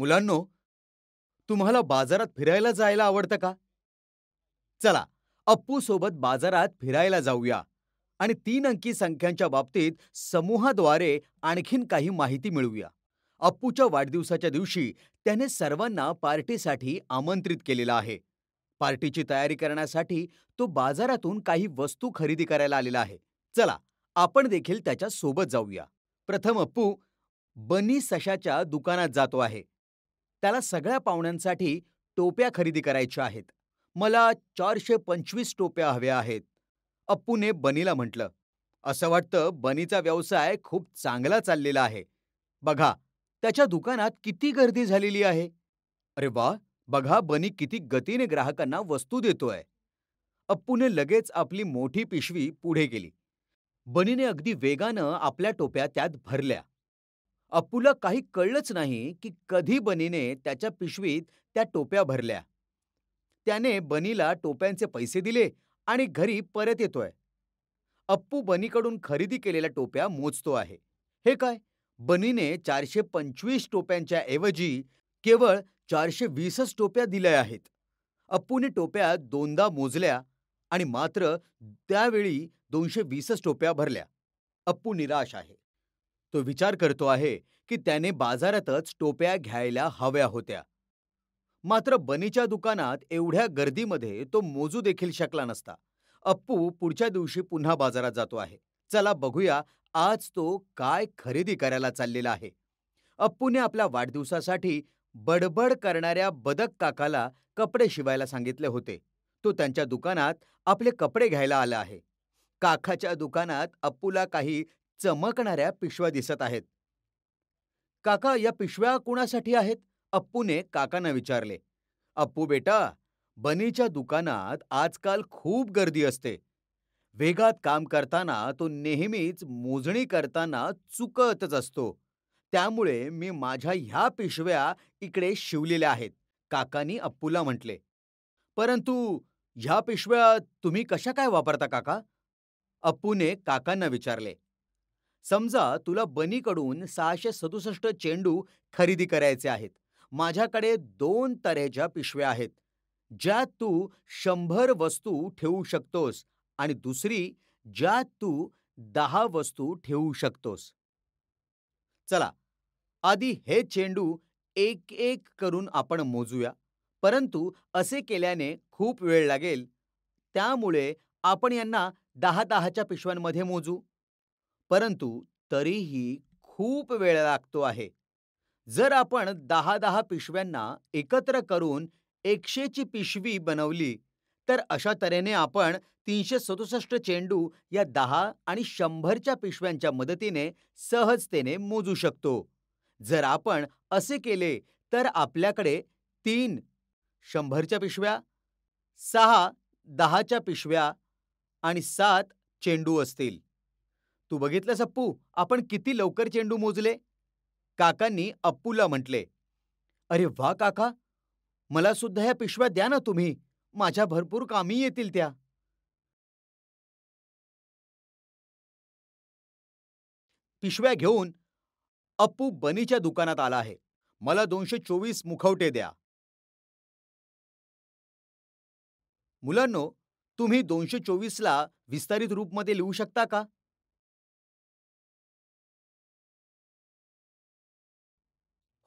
मुलांनो तुम्हाला बाजारात फिरायला जायला आवडतं का चला अप्पू सोबत बाजारात फिरायला जाऊया आणि तीन अंकी संख्यांच्या बाबतीत समूहाद्वारे आणखीन काही माहिती मिळवूया अप्पूच्या वाढदिवसाच्या दिवशी त्याने सर्वांना पार्टीसाठी आमंत्रित केलेलं आहे पार्टीची तयारी करण्यासाठी तो बाजारातून काही वस्तू खरेदी करायला आलेला आहे चला आपण देखील त्याच्या सोबत जाऊया प्रथम अप्पू बनी सशाच्या दुकानात जातो आहे त्याला सगळ्या पाहुण्यांसाठी टोप्या खरेदी करायच्या आहेत मला चारशे पंचवीस टोप्या हव्या आहेत अप्पूने बनीला म्हटलं असं वाटतं बनीचा व्यवसाय खूप चांगला चाललेला आहे बघा त्याच्या दुकानात किती गर्दी झालेली आहे अरे वा बघा बनी किती गतीने ग्राहकांना वस्तू देतोय अप्पूने लगेच आपली मोठी पिशवी पुढे केली बनीने अगदी वेगानं आपल्या टोप्या त्यात भरल्या अप्पूला काही कळलंच नाही की कधी बनीने त्याच्या पिशवीत त्या टोप्या भरल्या त्याने बनीला टोप्यांचे पैसे दिले आणि घरी परत येतोय अप्पू बनीकडून खरेदी केलेल्या टोप्या मोजतो आहे हे काय बनीने चारशे पंचवीस टोप्यांच्या ऐवजी केवळ चारशे वीसच टोप्या दिल्या आहेत अप्पूने टोप्या दोनदा मोजल्या आणि मात्र त्यावेळी दोनशे वीसच टोप्या भरल्या अप्पू निराश आहे तो विचार करतो आहे की त्याने बाजारातच टोप्या घ्यायला हव्या होत्या मात्र बनीच्या दुकानात एवढ्या गर्दीमध्ये तो मोजू देखील शकला नसता अप्पू पुढच्या दिवशी पुन्हा बाजारात जातो आहे चला बघूया आज तो काय खरेदी करायला चाललेला आहे अप्पूने आपल्या वाढदिवसासाठी बडबड करणाऱ्या बदक काकाला कपडे शिवायला सांगितले होते तो त्यांच्या दुकानात आपले कपडे घ्यायला आला आहे काकाच्या दुकानात अप्पूला काही चमकणाऱ्या पिशव्या दिसत आहेत काका या पिशव्या कुणासाठी आहेत अप्पूने काकांना विचारले अप्पू बेटा बनीच्या दुकानात आजकाल खूप गर्दी असते वेगात काम करताना तो नेहमीच मोजणी करताना चुकतच असतो त्यामुळे मी माझ्या ह्या पिशव्या इकडे शिवलेल्या आहेत काकानी अप्पूला म्हटले परंतु ह्या पिशव्या तुम्ही कशा काय वापरता काका अप्पूने काकांना विचारले समजा तुला बनीकडून सहाशे सदुसष्ट चेंडू खरेदी करायचे आहेत माझ्याकडे दोन तऱ्हेच्या पिशव्या आहेत ज्यात तू शंभर वस्तू ठेवू शकतोस आणि दुसरी ज्यात तू दहा वस्तू ठेवू शकतोस चला आधी हे चेंडू एक एक करून आपण मोजूया परंतु असे केल्याने खूप वेळ लागेल त्यामुळे आपण यांना दहा दहाच्या पिशव्यांमध्ये मोजू परंतु तरीही खूप वेळ लागतो आहे जर आपण दहा दहा पिशव्यांना एकत्र करून एकशेची पिशवी बनवली तर अशा तऱ्हेने आपण तीनशे सदुसष्ट चेंडू या दहा आणि शंभरच्या पिशव्यांच्या मदतीने सहजतेने मोजू शकतो जर आपण असे केले तर आपल्याकडे तीन शंभरच्या पिशव्या सहा दहाच्या पिशव्या आणि सात चेंडू असतील तू बघितलंस अप्पू आपण किती लवकर चेंडू मोजले काकांनी अप्पूला म्हटले अरे वा काका मला सुद्धा या पिशव्या द्या ना तुम्ही माझ्या भरपूर कामी येतील त्या पिशव्या घेऊन अप्पू बनीच्या दुकानात आला आहे मला दोनशे चोवीस मुखवटे द्या मुलांनो तुम्ही दोनशे चोवीसला विस्तारित रूपमध्ये लिहू शकता का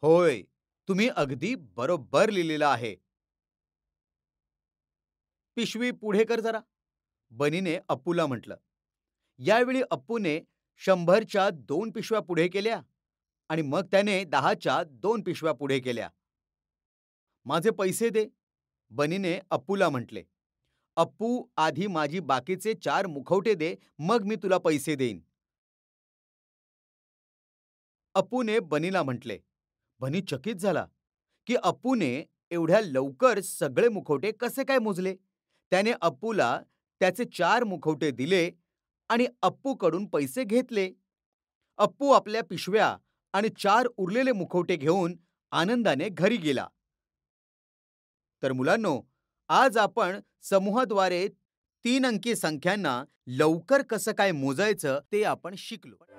होय तुम्ही अगदी बरोबर लिहिलेलं आहे पिशवी पुढे कर जरा बनीने अप्पूला म्हटलं यावेळी अप्पूने शंभरच्या दोन पिशव्या पुढे केल्या आणि मग त्याने दहाच्या दोन पिशव्या पुढे केल्या माझे पैसे दे बनीने अप्पूला म्हटले अप्पू आधी माझी बाकीचे चार मुखवटे दे मग मी तुला पैसे देईन अप्पूने बनीला म्हटले भनी चकित झाला की अप्पूने एवढ्या लवकर सगळे मुखवटे कसे काय मोजले त्याने अप्पूला त्याचे चार मुखवटे दिले आणि अप्पूकडून पैसे घेतले अप्पू आपल्या पिशव्या आणि चार उरलेले मुखवटे घेऊन आनंदाने घरी गेला तर मुलांनो आज आपण समूहाद्वारे तीन अंकी संख्यांना लवकर कसं काय मोजायचं ते आपण शिकलो